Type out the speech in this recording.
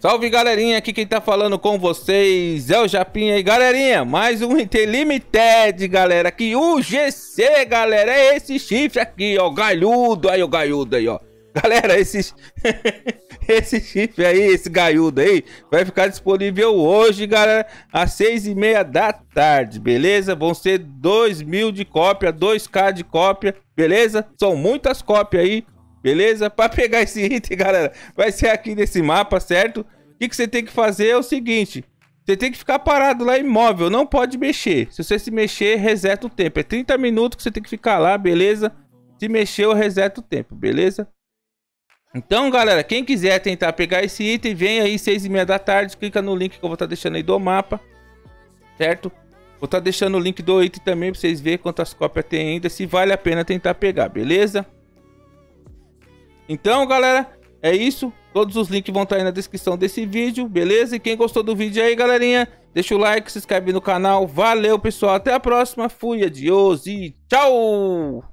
Salve galerinha, aqui quem tá falando com vocês é o Japinha e galerinha, mais um Limited, galera, aqui o GC, galera, é esse chifre aqui, ó, galhudo, aí o galhudo aí, ó. Galera, esses... esse chifre aí, esse galhudo aí, vai ficar disponível hoje, galera, às seis e meia da tarde, beleza? Vão ser dois mil de cópia, 2k de cópia, beleza? São muitas cópias aí, Beleza? Para pegar esse item, galera, vai ser aqui nesse mapa, certo? O que você tem que fazer é o seguinte. Você tem que ficar parado lá imóvel, não pode mexer. Se você se mexer, reseta o tempo. É 30 minutos que você tem que ficar lá, beleza? Se mexer, eu reseto o tempo, beleza? Então, galera, quem quiser tentar pegar esse item, vem aí 6 e meia da tarde, clica no link que eu vou estar tá deixando aí do mapa, certo? Vou estar tá deixando o link do item também para vocês verem quantas cópias tem ainda, se vale a pena tentar pegar, beleza? Então, galera, é isso. Todos os links vão estar aí na descrição desse vídeo, beleza? E quem gostou do vídeo aí, galerinha, deixa o like, se inscreve no canal. Valeu, pessoal. Até a próxima. Fui, adiós e tchau!